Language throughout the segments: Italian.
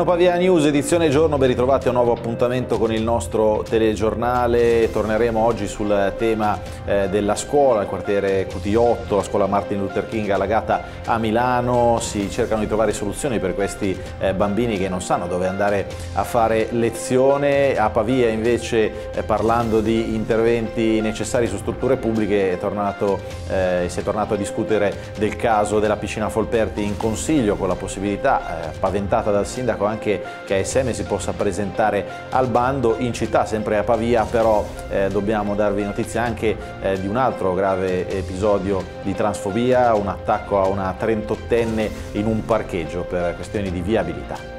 Milano Pavia News, edizione giorno, ben ritrovati a un nuovo appuntamento con il nostro telegiornale. Torneremo oggi sul tema eh, della scuola, il quartiere QT8, la scuola Martin Luther King allagata a Milano. Si cercano di trovare soluzioni per questi eh, bambini che non sanno dove andare a fare lezione. A Pavia invece, eh, parlando di interventi necessari su strutture pubbliche, tornato, eh, si è tornato a discutere del caso della piscina Folperti in Consiglio con la possibilità eh, paventata dal sindaco anche che ASM si possa presentare al bando in città, sempre a Pavia, però eh, dobbiamo darvi notizia anche eh, di un altro grave episodio di transfobia, un attacco a una 38enne in un parcheggio per questioni di viabilità.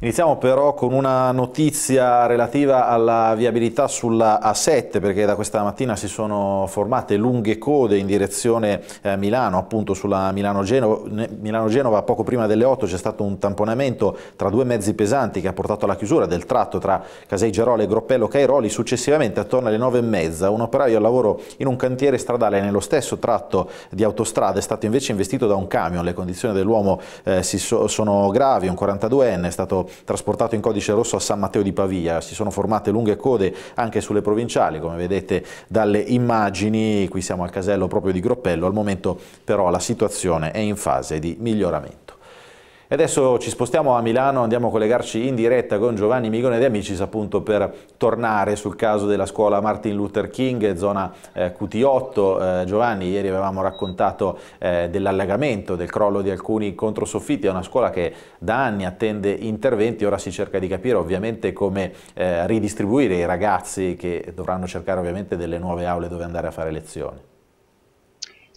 Iniziamo però con una notizia relativa alla viabilità sulla A7 perché da questa mattina si sono formate lunghe code in direzione eh, Milano, appunto sulla Milano-Genova, Milano poco prima delle 8 c'è stato un tamponamento tra due mezzi pesanti che ha portato alla chiusura del tratto tra Casei Caseigerole e Groppello Cairoli, successivamente attorno alle 9 e mezza un operaio al lavoro in un cantiere stradale nello stesso tratto di autostrada è stato invece investito da un camion, le condizioni dell'uomo eh, so sono gravi, un 42enne è stato trasportato in codice rosso a San Matteo di Pavia. Si sono formate lunghe code anche sulle provinciali, come vedete dalle immagini, qui siamo al casello proprio di Groppello, al momento però la situazione è in fase di miglioramento. E adesso ci spostiamo a Milano, andiamo a collegarci in diretta con Giovanni Migone di Amicis appunto per tornare sul caso della scuola Martin Luther King, zona eh, QT8. Eh, Giovanni, ieri avevamo raccontato eh, dell'allagamento, del crollo di alcuni controsoffitti, è una scuola che da anni attende interventi, ora si cerca di capire ovviamente come eh, ridistribuire i ragazzi che dovranno cercare ovviamente delle nuove aule dove andare a fare lezioni.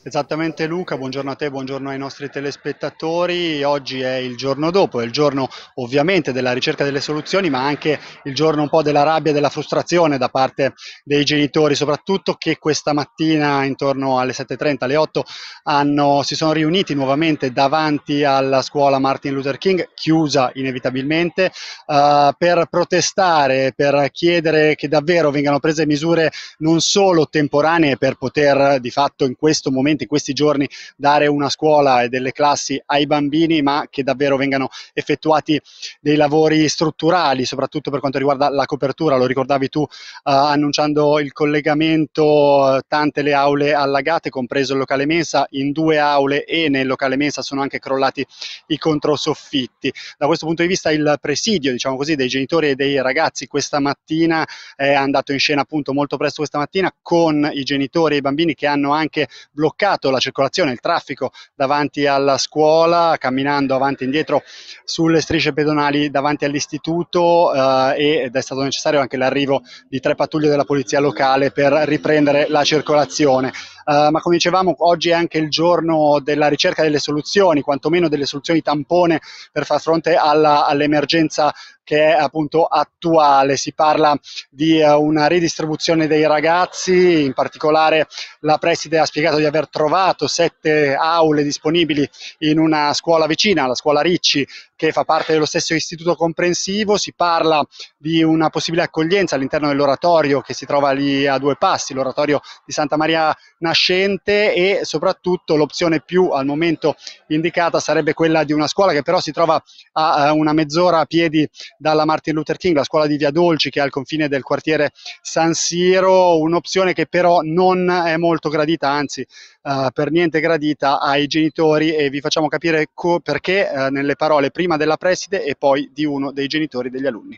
Esattamente Luca, buongiorno a te, buongiorno ai nostri telespettatori. Oggi è il giorno dopo, è il giorno ovviamente della ricerca delle soluzioni, ma anche il giorno un po' della rabbia e della frustrazione da parte dei genitori, soprattutto che questa mattina intorno alle 7.30, alle 8 hanno, si sono riuniti nuovamente davanti alla scuola Martin Luther King, chiusa inevitabilmente, eh, per protestare, per chiedere che davvero vengano prese misure non solo temporanee per poter di fatto in questo momento sicuramente in questi giorni dare una scuola e delle classi ai bambini, ma che davvero vengano effettuati dei lavori strutturali, soprattutto per quanto riguarda la copertura. Lo ricordavi tu eh, annunciando il collegamento, eh, tante le aule allagate, compreso il locale mensa, in due aule e nel locale mensa sono anche crollati i controsoffitti. Da questo punto di vista il presidio, diciamo così, dei genitori e dei ragazzi questa mattina è andato in scena appunto molto presto questa mattina con i genitori e i bambini che hanno anche bloccato bloccato la circolazione, il traffico davanti alla scuola, camminando avanti e indietro sulle strisce pedonali davanti all'istituto eh, ed è stato necessario anche l'arrivo di tre pattuglie della polizia locale per riprendere la circolazione. Eh, ma come dicevamo, oggi è anche il giorno della ricerca delle soluzioni, quantomeno delle soluzioni tampone per far fronte alla, all'emergenza che è appunto attuale. Si parla di uh, una ridistribuzione dei ragazzi, in particolare la preside ha spiegato di aver trovato sette aule disponibili in una scuola vicina, la scuola Ricci, che fa parte dello stesso istituto comprensivo, si parla di una possibile accoglienza all'interno dell'oratorio che si trova lì a due passi, l'oratorio di Santa Maria Nascente e soprattutto l'opzione più al momento indicata sarebbe quella di una scuola che però si trova a una mezz'ora a piedi dalla Martin Luther King, la scuola di Via Dolci che è al confine del quartiere San Siro, un'opzione che però non è molto gradita, anzi eh, per niente gradita ai genitori e vi facciamo capire co- perché uh, nelle parole prima della preside e poi di uno dei genitori degli alunni.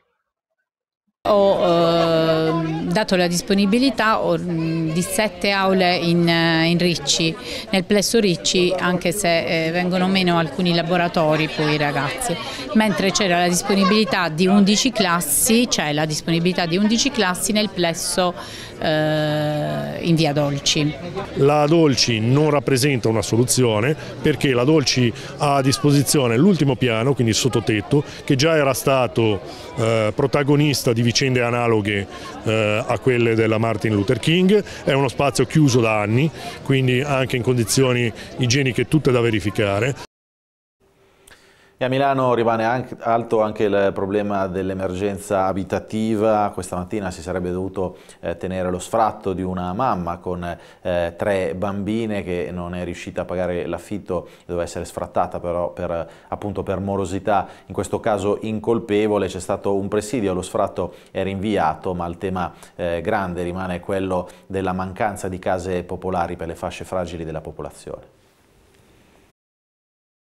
Ho eh, dato la disponibilità ho, di sette aule in, eh, in, Ricci, nel plesso Ricci, anche se eh, vengono meno alcuni laboratori poi i ragazzi, mentre c'era la disponibilità di 11 classi, c'è cioè la disponibilità di 11 classi nel plesso Ricci eh, in via Dolci. La Dolci non rappresenta una soluzione perché la Dolci ha a disposizione l'ultimo piano, quindi il sottotetto, che già era stato eh, protagonista di vicende analoghe eh, a quelle della Martin Luther King, è uno spazio chiuso da anni, quindi anche in condizioni igieniche tutte da verificare. E a Milano rimane anche, alto anche il problema dell'emergenza abitativa. Questa mattina si sarebbe dovuto eh, tenere lo sfratto di una mamma con eh, tre bambine che non è riuscita a pagare l'affitto, doveva essere sfrattata però per, appunto per morosità, in questo caso incolpevole. C'è stato un presidio, lo sfratto è rinviato, ma il tema eh, grande rimane quello della mancanza di case popolari per le fasce fragili della popolazione.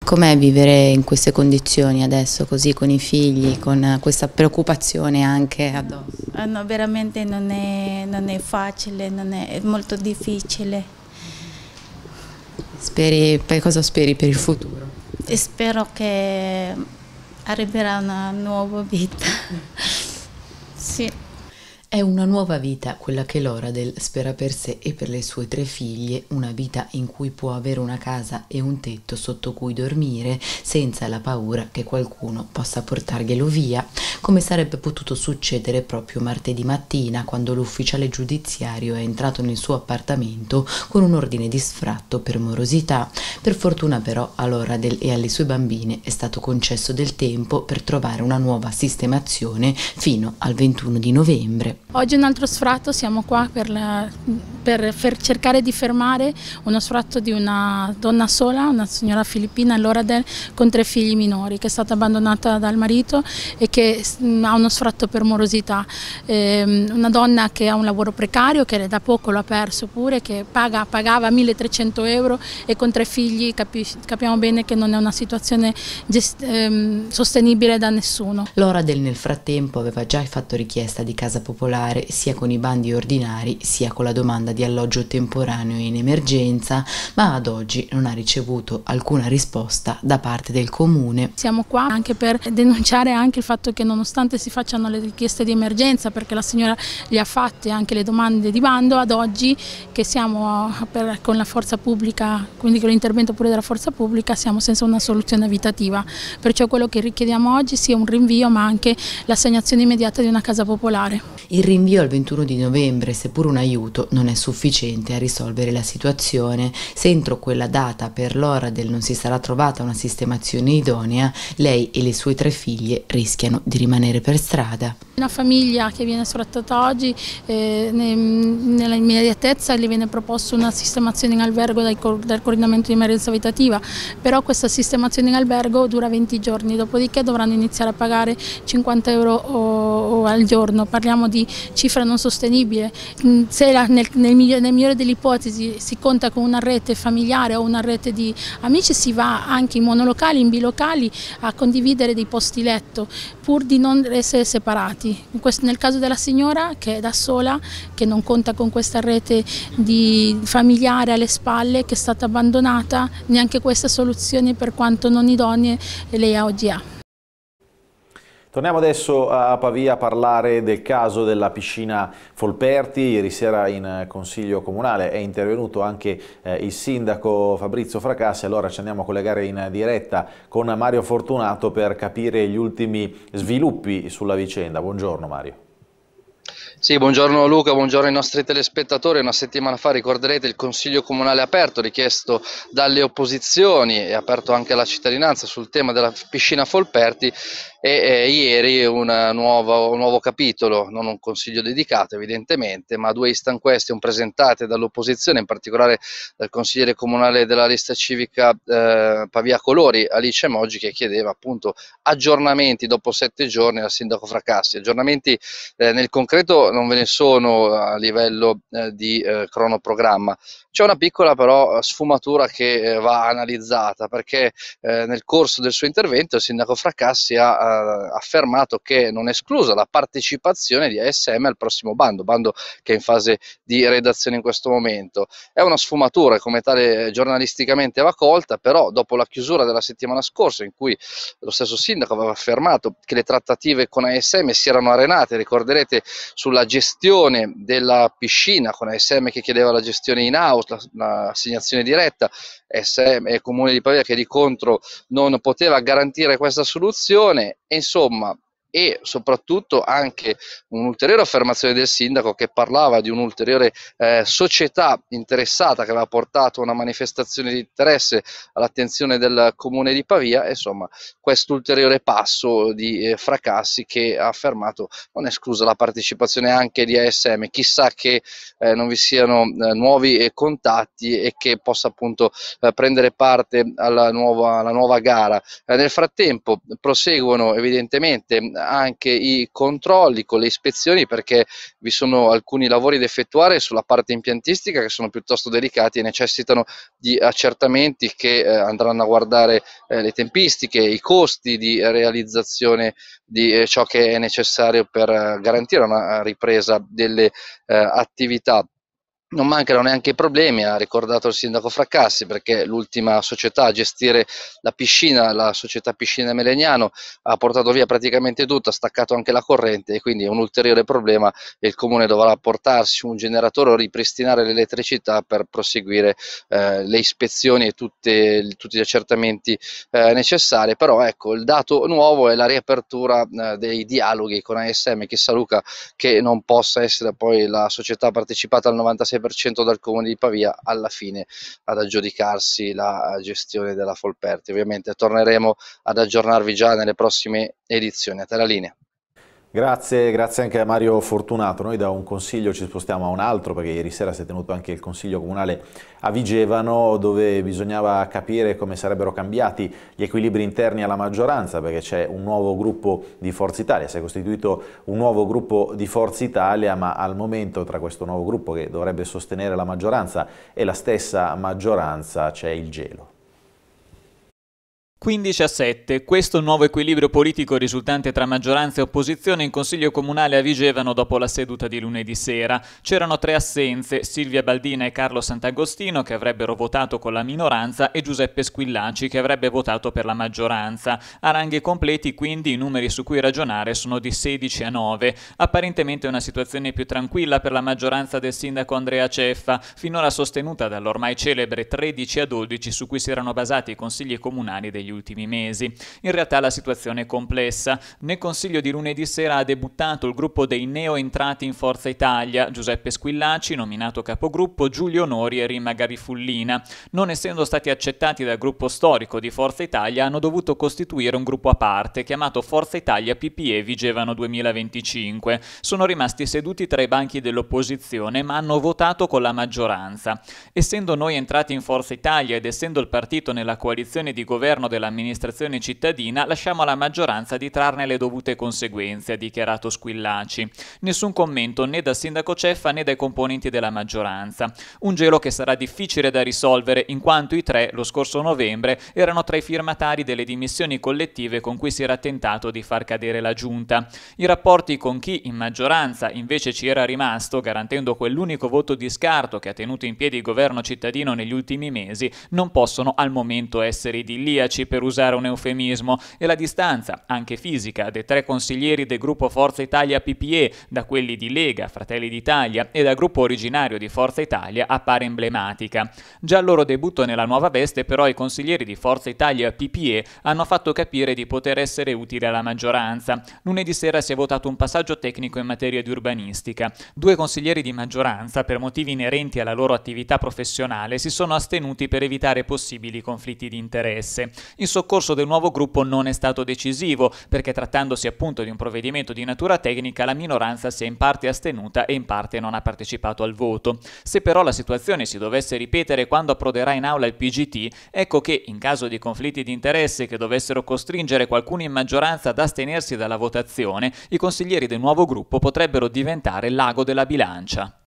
Com'è vivere in queste condizioni adesso, così con i figli, con eh, questa preoccupazione anche addosso? Eh, no, veramente non è, non è facile, non è, è, molto difficile. Speri, cosa speri per il futuro? spero che arriverà una nuova vita. È una nuova vita quella che Loradel spera per sé e per le sue tre figlie, una vita in cui può avere una casa e un tetto sotto cui dormire senza la paura che qualcuno possa portarglielo via, come sarebbe potuto succedere proprio martedì mattina quando l'ufficiale giudiziario è entrato nel suo appartamento con un ordine di sfratto per morosità. Per fortuna però a Loradel e alle sue bambine è stato concesso del tempo per trovare una nuova sistemazione fino al 21 di novembre. Oggi è un altro sfratto, siamo qua per, la, per, per, cercare di fermare uno sfratto di una donna sola, una signora filippina, Loradel, con tre figli minori, che è stata abbandonata dal marito e che mm, ha uno sfratto per morosità. Eh, una donna che ha un lavoro precario, che da poco l'ha perso pure, che paga, pagava 1300 euro e con tre figli capi, capiamo bene che non è una situazione gest, ehm, sostenibile da nessuno. Loradel nel frattempo aveva già fatto richiesta di casa popolare regolare sia con i bandi ordinari sia con la domanda di alloggio temporaneo in emergenza, ma ad oggi non ha ricevuto alcuna risposta da parte del comune. Siamo qua anche per denunciare anche il fatto che nonostante si facciano le richieste di emergenza, perché la signora gli ha fatte anche le domande di bando, ad oggi che siamo per, con la forza pubblica, quindi con l'intervento pure della forza pubblica, siamo senza una soluzione abitativa. Perciò quello che richiediamo oggi sia un rinvio ma anche l'assegnazione immediata di una casa popolare. Il rinvio al 21 di novembre, seppur un aiuto, non è sufficiente a risolvere la situazione se entro quella data per l'ora del non si sarà trovata una sistemazione idonea, lei e le sue tre figlie rischiano di rimanere per strada. Una famiglia che viene sfrattata oggi, eh, ne, nell'immediatezza le viene proposta una sistemazione in albergo dal, coordinamento di emergenza abitativa, però questa sistemazione in albergo dura 20 giorni, dopodiché dovranno iniziare a pagare 50 euro o, o al giorno, parliamo di cifra non sostenibile. Mm, se la, nel, nel, migliore, nel, migliore, delle ipotesi si conta con una rete familiare o una rete di amici, si va anche in monolocali, in bilocali a condividere dei posti letto pur di non essere separati. Questo, nel caso della signora che è da sola, che non conta con questa rete familiare alle spalle, che è stata abbandonata, neanche questa soluzione per quanto non idonea lei oggi ha. Torniamo adesso a Pavia a parlare del caso della piscina Folperti. Ieri sera in eh, Consiglio Comunale è intervenuto anche eh, il sindaco Fabrizio Fracassi. Allora ci andiamo a collegare in diretta con Mario Fortunato per capire gli ultimi sviluppi sulla vicenda. Buongiorno Mario. Sì, buongiorno Luca, buongiorno ai nostri telespettatori. Una settimana fa ricorderete il Consiglio Comunale aperto, richiesto dalle opposizioni e aperto anche alla cittadinanza sul tema della piscina Folperti e, e ieri nuova, un nuovo capitolo, non un consiglio dedicato evidentemente, ma due instant question presentate dall'opposizione, in particolare dal consigliere comunale della lista civica eh, Pavia Colori, Alice Moggi, che chiedeva appunto aggiornamenti dopo sette giorni al sindaco Fracassi, aggiornamenti eh, nel concreto non ve ne sono a livello eh, di eh, cronoprogramma. C'è una piccola però eh, sfumatura che eh, va analizzata perché eh, nel corso del suo intervento il sindaco Fracassi ha, ha affermato che non è esclusa la partecipazione di ASM al prossimo bando, bando che è in fase di redazione in questo momento. È una sfumatura come tale eh, giornalisticamente va colta, però dopo la chiusura della settimana scorsa in cui lo stesso sindaco aveva affermato che le trattative con ASM si erano arenate, ricorderete sulla gestione della piscina con ASM che chiedeva la gestione in out, l'assegnazione la diretta, SM e Comune di Pavia che di contro non poteva garantire questa soluzione e insomma e soprattutto anche un'ulteriore affermazione del sindaco che parlava di un'ulteriore eh, società interessata che aveva portato una manifestazione di interesse all'attenzione del comune di Pavia, insomma questo ulteriore passo di eh, Fracassi che ha affermato non è esclusa la partecipazione anche di ASM, chissà che eh, non vi siano eh, nuovi eh, contatti e che possa appunto eh, prendere parte alla nuova, alla nuova gara. nel frattempo proseguono evidentemente anche i controlli con le ispezioni perché vi sono alcuni lavori da effettuare sulla parte impiantistica che sono piuttosto delicati e necessitano di accertamenti che eh, andranno a guardare eh, le tempistiche, i costi di realizzazione di eh, ciò che è necessario per eh, garantire una eh, ripresa delle eh, attività non mancano neanche i problemi, ha ricordato il sindaco Fracassi, perché l'ultima società a gestire la piscina, la società Piscina Melegnano, ha portato via praticamente tutto, ha staccato anche la corrente e quindi è un ulteriore problema e il comune dovrà portarsi un generatore o ripristinare l'elettricità per proseguire eh, le ispezioni e tutte, tutti gli accertamenti eh, necessari. Però ecco, il dato nuovo è la riapertura eh, dei dialoghi con ASM, chissà Luca che non possa essere poi la società partecipata al 96 36% dal comune di Pavia alla fine ad aggiudicarsi la eh, gestione della Folperti. Ovviamente torneremo ad aggiornarvi già nelle prossime edizioni. A te la linea. Grazie, grazie anche a Mario Fortunato. Noi da un consiglio ci spostiamo a un altro perché ieri sera si è tenuto anche il consiglio comunale a Vigevano dove bisognava capire come sarebbero cambiati gli equilibri interni alla maggioranza perché c'è un nuovo gruppo di Forza Italia, si è costituito un nuovo gruppo di Forza Italia ma al momento tra questo nuovo gruppo che dovrebbe sostenere la maggioranza e la stessa maggioranza c'è il gelo. 15 a 7. Questo nuovo equilibrio politico risultante tra maggioranza e opposizione in Consiglio Comunale a Vigevano dopo la seduta di lunedì sera. C'erano tre assenze, Silvia Baldina e Carlo Sant'Agostino che avrebbero votato con la minoranza e Giuseppe Squillaci che avrebbe votato per la maggioranza. A ranghi completi quindi i numeri su cui ragionare sono di 16 a 9. Apparentemente una situazione più tranquilla per la maggioranza del sindaco Andrea Ceffa, finora sostenuta dall'ormai celebre 13 a 12 su cui si erano basati i consigli comunali degli ultimi mesi. In realtà la situazione è complessa. Nel consiglio di lunedì sera ha debuttato il gruppo dei neo entrati in Forza Italia, Giuseppe Squillaci, nominato capogruppo, Giulio Nori e Rima Garifullina. Non essendo stati accettati dal gruppo storico di Forza Italia, hanno dovuto costituire un gruppo a parte chiamato Forza Italia PPE Vigevano 2025. Sono rimasti seduti tra i banchi dell'opposizione, ma hanno votato con la maggioranza. Essendo noi entrati in Forza Italia ed essendo il partito nella coalizione di governo della l'amministrazione cittadina, lasciamo alla maggioranza di trarne le dovute conseguenze, ha dichiarato Squillaci. Nessun commento né da sindaco Ceffa né dai componenti della maggioranza. Un gelo che sarà difficile da risolvere in quanto i tre, lo scorso novembre, erano tra i firmatari delle dimissioni collettive con cui si era tentato di far cadere la giunta. I rapporti con chi in maggioranza invece ci era rimasto, garantendo quell'unico voto di scarto che ha tenuto in piedi il governo cittadino negli ultimi mesi, non possono al momento essere idilliaci, per usare un eufemismo, e la distanza, anche fisica, dei tre consiglieri del gruppo Forza Italia PPE da quelli di Lega, Fratelli d'Italia e dal gruppo originario di Forza Italia appare emblematica. Già al loro debutto nella nuova veste, però, i consiglieri di Forza Italia PPE hanno fatto capire di poter essere utili alla maggioranza. Lunedì sera si è votato un passaggio tecnico in materia di urbanistica. Due consiglieri di maggioranza, per motivi inerenti alla loro attività professionale, si sono astenuti per evitare possibili conflitti di interesse in soccorso del nuovo gruppo non è stato decisivo, perché trattandosi appunto di un provvedimento di natura tecnica la minoranza si è in parte astenuta e in parte non ha partecipato al voto. Se però la situazione si dovesse ripetere quando approderà in aula il PGT, ecco che in caso di conflitti di interesse che dovessero costringere qualcuno in maggioranza ad astenersi dalla votazione, i consiglieri del nuovo gruppo potrebbero diventare l'ago della bilancia.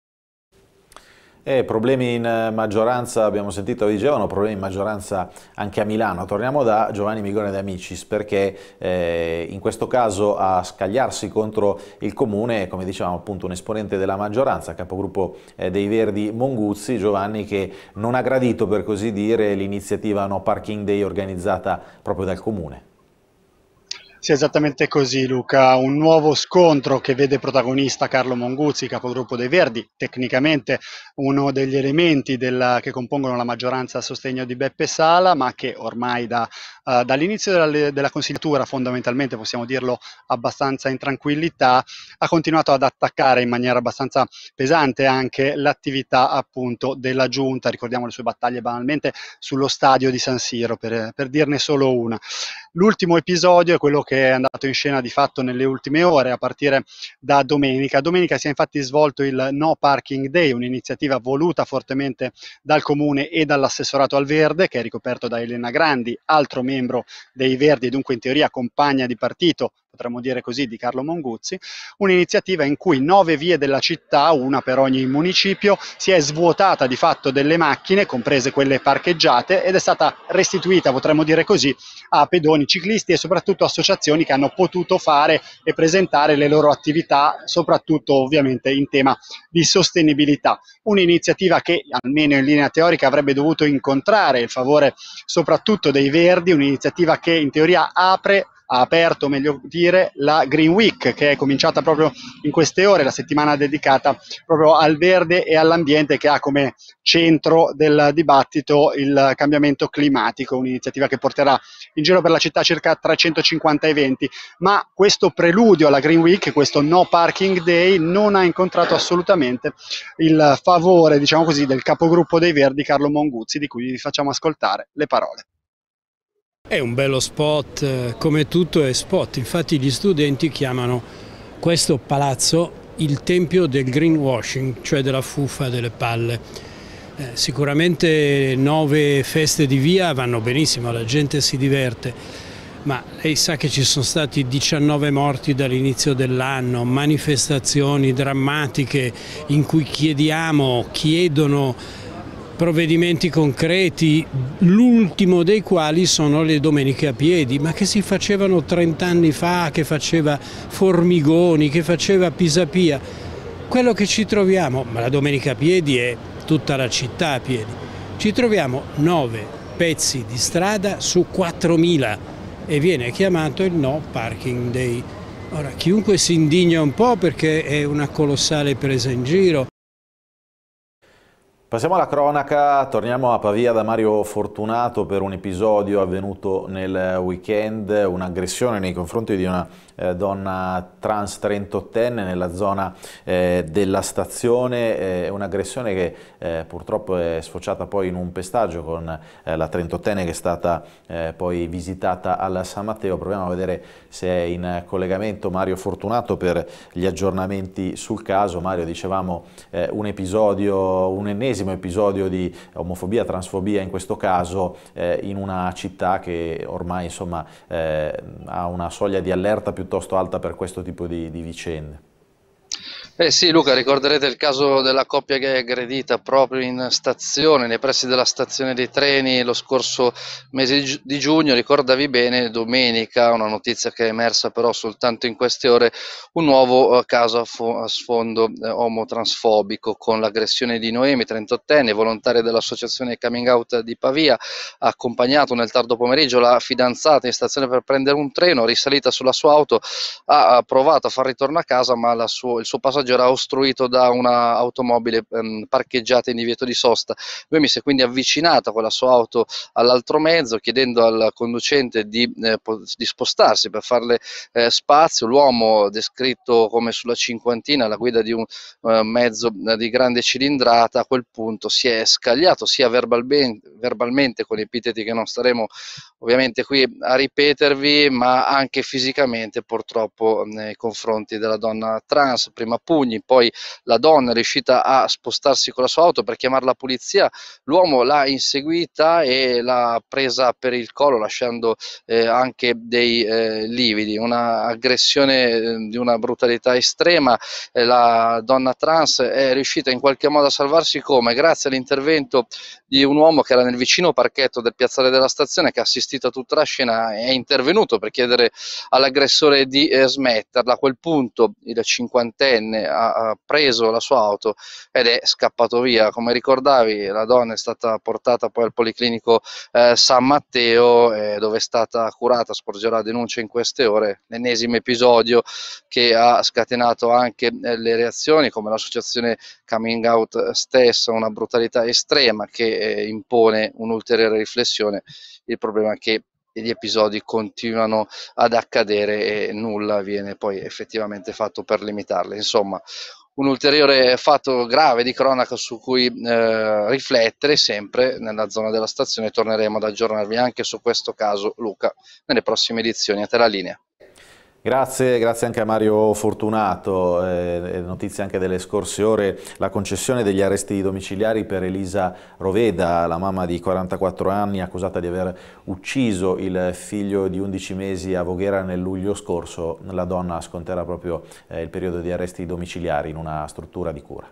Eh, problemi in maggioranza, abbiamo sentito, dicevano, problemi in maggioranza anche a Milano. Torniamo da Giovanni Migone De Amicis perché eh, in questo caso a scagliarsi contro il Comune, come dicevamo appunto un esponente della maggioranza, capogruppo eh, dei Verdi Monguzzi, Giovanni che non ha gradito per così dire l'iniziativa No Parking Day organizzata proprio dal Comune. Sì, esattamente così Luca, un nuovo scontro che vede protagonista Carlo Monguzzi, capogruppo dei Verdi, tecnicamente uno degli elementi della, che compongono la maggioranza a sostegno di Beppe Sala, ma che ormai da eh, dall'inizio della, della consigliatura, fondamentalmente possiamo dirlo abbastanza in tranquillità, ha continuato ad attaccare in maniera abbastanza pesante anche l'attività appunto della giunta, ricordiamo le sue battaglie banalmente sullo stadio di San Siro, per, per dirne solo una. L'ultimo episodio è quello che è andato in scena di fatto nelle ultime ore, a partire da domenica. Domenica si è infatti svolto il No Parking Day, un'iniziativa voluta fortemente dal comune e dall'assessorato al verde, che è ricoperto da Elena Grandi, altro membro dei Verdi dunque in teoria compagna di partito potremmo dire così, di Carlo Monguzzi, un'iniziativa in cui nove vie della città, una per ogni municipio, si è svuotata di fatto delle macchine, comprese quelle parcheggiate, ed è stata restituita, potremmo dire così, a pedoni, ciclisti e soprattutto associazioni che hanno potuto fare e presentare le loro attività, soprattutto ovviamente in tema di sostenibilità. Un'iniziativa che, almeno in linea teorica, avrebbe dovuto incontrare il favore soprattutto dei Verdi, un'iniziativa che in teoria apre ha aperto, meglio dire, la Green Week che è cominciata proprio in queste ore, la settimana dedicata proprio al verde e all'ambiente che ha come centro del dibattito il cambiamento climatico, un'iniziativa che porterà in giro per la città circa 350 eventi, ma questo preludio alla Green Week, questo no parking day, non ha incontrato assolutamente il favore, diciamo così, del capogruppo dei Verdi Carlo Monguzzi, di cui vi facciamo ascoltare le parole. È un bello spot, eh, come tutto è spot, infatti gli studenti chiamano questo palazzo il tempio del greenwashing, cioè della fuffa delle palle. Eh, sicuramente nove feste di via vanno benissimo, la gente si diverte, ma lei sa che ci sono stati 19 morti dall'inizio dell'anno, manifestazioni drammatiche in cui chiediamo, chiedono provvedimenti concreti, l'ultimo dei quali sono le domeniche a piedi, ma che si facevano 30 anni fa, che faceva Formigoni, che faceva Pisapia. Quello che ci troviamo, ma la domenica a piedi è tutta la città a piedi, ci troviamo 9 pezzi di strada su 4.000 e viene chiamato il no parking day. Ora, chiunque si indigna un po' perché è una colossale presa in giro, Passiamo alla cronaca, torniamo a Pavia da Mario Fortunato per un episodio avvenuto nel weekend, un'aggressione nei confronti di una eh, donna trans 38enne nella zona eh, della stazione, eh, un'aggressione che eh, purtroppo è sfociata poi in un pestaggio con eh, la 38enne che è stata eh, poi visitata alla San Matteo. Proviamo a vedere se è in collegamento Mario Fortunato per gli aggiornamenti sul caso. Mario, dicevamo un episodio, un ennesimo ventesimo episodio di omofobia, transfobia in questo caso eh, in una città che ormai insomma, eh, ha una soglia di allerta piuttosto alta per questo tipo di, di vicende. Eh sì, Luca, ricorderete il caso della coppia che è aggredita proprio in stazione, nei pressi della stazione dei treni lo scorso mese di giugno. Ricordavi bene, domenica, una notizia che è emersa però soltanto in queste ore, un nuovo eh, caso a, sfondo eh, omotransfobico con l'aggressione di Noemi, 38enne, volontaria dell'associazione Coming Out di Pavia, ha accompagnato nel tardo pomeriggio la fidanzata in stazione per prendere un treno, risalita sulla sua auto, ha provato a far ritorno a casa, ma suo, il suo passaggio passaggio era ostruito da un'automobile ehm, parcheggiata in divieto di sosta. Lui mi si è quindi avvicinato con la sua auto all'altro mezzo, chiedendo al conducente di, eh, di spostarsi per farle eh, spazio. L'uomo, descritto come sulla cinquantina, alla guida di un eh, mezzo eh, di grande cilindrata, a quel punto si è scagliato sia verbalmente, verbalmente con epiteti che non staremo ovviamente qui a ripetervi, ma anche fisicamente purtroppo nei confronti della donna trans, prima pugni, poi la donna è riuscita a spostarsi con la sua auto per chiamare la polizia, l'uomo l'ha inseguita e l'ha presa per il collo lasciando eh, anche dei eh, lividi, un'aggressione eh, di una brutalità estrema, eh, la donna trans è riuscita in qualche modo a salvarsi come? Grazie all'intervento di un uomo che era nel vicino parchetto del piazzale della stazione che ha assistito assistito a tutta la scena, è intervenuto per chiedere all'aggressore di eh, smetterla. A quel punto il cinquantenne ha, ha, preso la sua auto ed è scappato via. Come ricordavi, la donna è stata portata poi al Policlinico eh, San Matteo, eh, dove è stata curata, sporgerà denuncia in queste ore. L'ennesimo episodio che ha scatenato anche eh, le reazioni, come l'associazione Coming Out stessa, una brutalità estrema che eh, impone un'ulteriore riflessione. Il problema perché gli episodi continuano ad accadere e nulla viene poi effettivamente fatto per limitarli. Insomma, un ulteriore fatto grave di cronaca su cui eh, riflettere sempre nella zona della stazione. Torneremo ad aggiornarvi anche su questo caso, Luca, nelle prossime edizioni. A te la linea. Grazie, grazie, anche a Mario Fortunato, eh, eh, notizie anche delle scorse ore, la concessione degli arresti domiciliari per Elisa Roveda, la mamma di 44 anni accusata di aver ucciso il figlio di 11 mesi a Voghera nel luglio scorso, la donna sconterà proprio eh, il periodo di arresti domiciliari in una struttura di cura.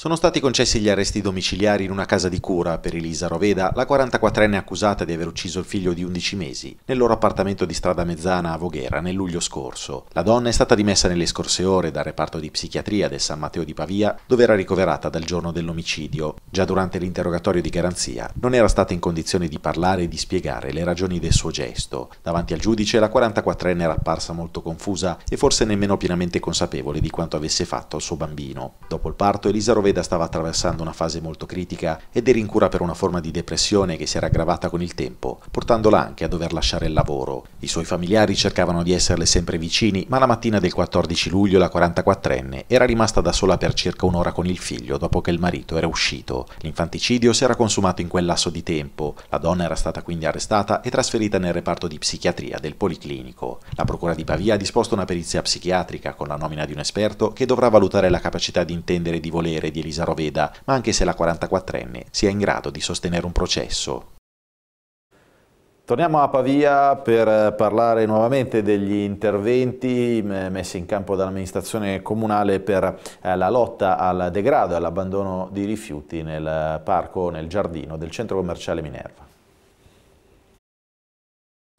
Sono stati concessi gli arresti domiciliari in una casa di cura per Elisa Roveda, la 44enne accusata di aver ucciso il figlio di 11 mesi, nel loro appartamento di strada mezzana a Voghera nel luglio scorso. La donna è stata dimessa nelle scorse ore dal reparto di psichiatria del San Matteo di Pavia, dove era ricoverata dal giorno dell'omicidio. Già durante l'interrogatorio di garanzia non era stata in condizione di parlare e di spiegare le ragioni del suo gesto. Davanti al giudice la 44enne era apparsa molto confusa e forse nemmeno pienamente consapevole di quanto avesse fatto al suo bambino. Dopo il parto Elisa Roveda Poveda stava attraversando una fase molto critica ed era in cura per una forma di depressione che si era aggravata con il tempo, portandola anche a dover lasciare il lavoro. I suoi familiari cercavano di esserle sempre vicini, ma la mattina del 14 luglio la 44enne era rimasta da sola per circa un'ora con il figlio dopo che il marito era uscito. L'infanticidio si era consumato in quel lasso di tempo. La donna era stata quindi arrestata e trasferita nel reparto di psichiatria del Policlinico. La procura di Pavia ha disposto una perizia psichiatrica con la nomina di un esperto che dovrà valutare la capacità di intendere e di volere di di Elisa Roveda, ma anche se la 44enne sia in grado di sostenere un processo. Torniamo a Pavia per parlare nuovamente degli interventi messi in campo dall'amministrazione comunale per eh, la lotta al degrado e all'abbandono di rifiuti nel parco, nel giardino del centro commerciale Minerva.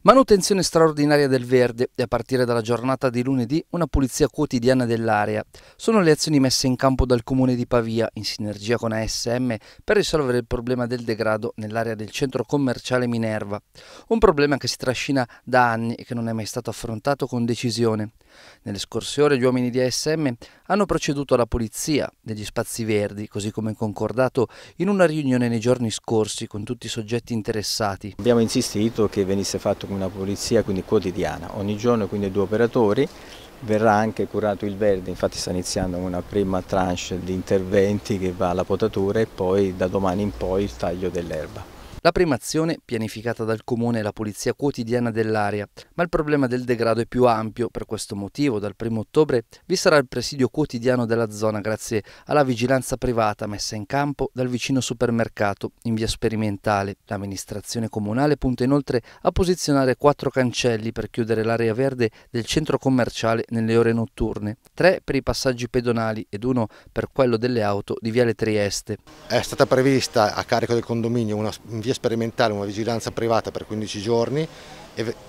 Manutenzione straordinaria del verde e a partire dalla giornata di lunedì una pulizia quotidiana dell'area. Sono le azioni messe in campo dal comune di Pavia in sinergia con ASM per risolvere il problema del degrado nell'area del centro commerciale Minerva, un problema che si trascina da anni e che non è mai stato affrontato con decisione. Nelle scorse ore gli uomini di ASM hanno proceduto alla pulizia degli spazi verdi, così come concordato in una riunione nei giorni scorsi con tutti i soggetti interessati. Abbiamo insistito che venisse fatta una pulizia quindi quotidiana, ogni giorno quindi due operatori verrà anche curato il verde, infatti sta iniziando una prima tranche di interventi che va alla potatura e poi da domani in poi il taglio dell'erba. La prima azione pianificata dal comune è la pulizia quotidiana dell'area, ma il problema del degrado è più ampio. Per questo motivo, dal 1 ottobre vi sarà il presidio quotidiano della zona grazie alla vigilanza privata messa in campo dal vicino supermercato in via sperimentale. L'amministrazione comunale punta inoltre a posizionare quattro cancelli per chiudere l'area verde del centro commerciale nelle ore notturne, tre per i passaggi pedonali ed uno per quello delle auto di Viale Trieste. È stata prevista a carico del condominio una via via sperimentale una vigilanza privata per 15 giorni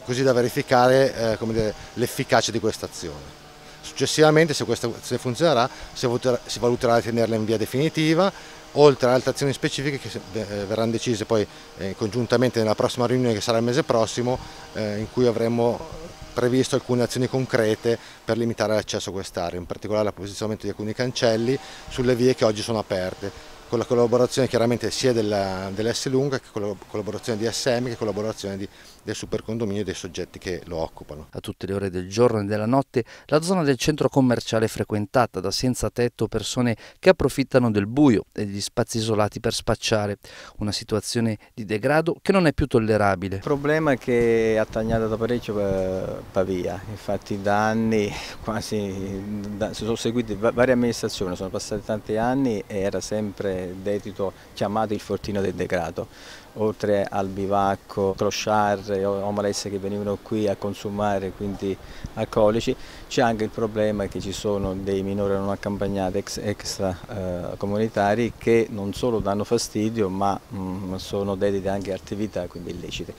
così da verificare eh, l'efficacia di questa azione. Successivamente, se questa azione funzionerà, si valuterà, si valuterà di tenerla in via definitiva, oltre ad altre azioni specifiche che eh, verranno decise poi eh, congiuntamente nella prossima riunione che sarà il mese prossimo, eh, in cui avremo previsto alcune azioni concrete per limitare l'accesso a quest'area, in particolare l'apposizionamento di alcuni cancelli sulle vie che oggi sono aperte, con la collaborazione chiaramente sia dell'S Lunga che con la collaborazione di SM che con la collaborazione di del supercondominio e dei soggetti che lo occupano. A tutte le ore del giorno e della notte la zona del centro commerciale è frequentata da senza tetto persone che approfittano del buio e degli spazi isolati per spacciare, una situazione di degrado che non è più tollerabile. Il problema è che ha tagliato da parecchio Pavia, infatti da anni quasi, si sono seguite varie amministrazioni, sono passati tanti anni e era sempre dedito, chiamato il fortino del degrado oltre al bivacco, crociar, malesse che venivano qui a consumare, quindi alcolici, c'è anche il problema che ci sono dei minori non accompagnati ex, extra eh, comunitari che non solo danno fastidio ma mh, mm, sono dediti anche a attività quindi illecite.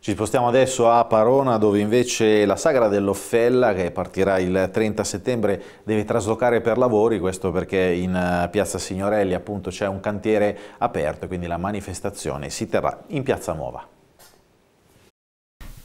Ci spostiamo adesso a Parona dove invece la sagra dell'Offella che partirà il 30 settembre deve traslocare per lavori, questo perché in eh, piazza Signorelli appunto c'è un cantiere aperto e quindi la manifestazione si terrà in piazza Nuova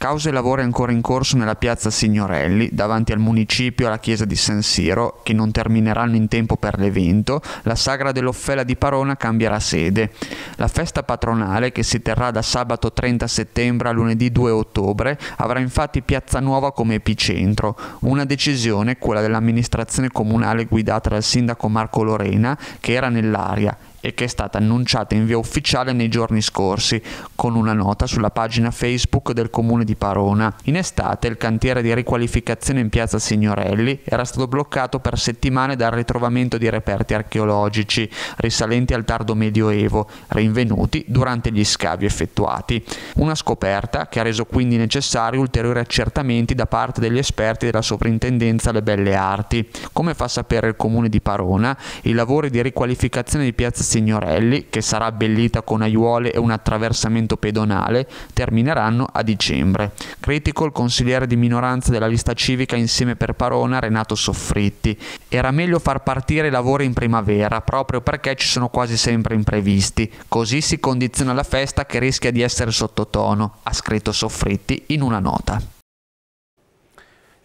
causa i lavori ancora in corso nella piazza Signorelli, davanti al municipio e alla chiesa di San Siro, che non termineranno in tempo per l'evento, la sagra dell'Offela di Parona cambierà sede. La festa patronale, che si terrà da sabato 30 settembre a lunedì 2 ottobre, avrà infatti Piazza Nuova come epicentro. Una decisione, quella dell'amministrazione comunale guidata dal sindaco Marco Lorena, che era nell'aria e che è stata annunciata in via ufficiale nei giorni scorsi con una nota sulla pagina Facebook del comune di Parona. In estate il cantiere di riqualificazione in piazza Signorelli era stato bloccato per settimane dal ritrovamento di reperti archeologici risalenti al tardo medioevo, rinvenuti durante gli scavi effettuati. Una scoperta che ha reso quindi necessari ulteriori accertamenti da parte degli esperti della Sovrintendenza alle Belle Arti. Come fa sapere il comune di Parona, i lavori di riqualificazione di piazza Signorelli Signorelli, che sarà abbellita con aiuole e un attraversamento pedonale, termineranno a dicembre. Critico il consigliere di minoranza della lista civica insieme per Parona, Renato Soffritti. Era meglio far partire i lavori in primavera, proprio perché ci sono quasi sempre imprevisti. Così si condiziona la festa che rischia di essere sottotono, ha scritto Soffritti in una nota.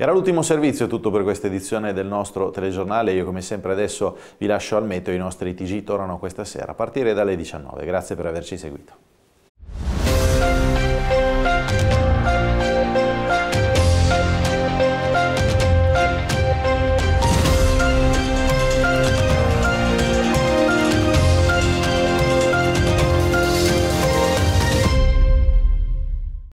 Era l'ultimo servizio, tutto per questa edizione del nostro telegiornale. Io come sempre adesso vi lascio al meteo, i nostri TG tornano questa sera a partire dalle 19. Grazie per averci seguito.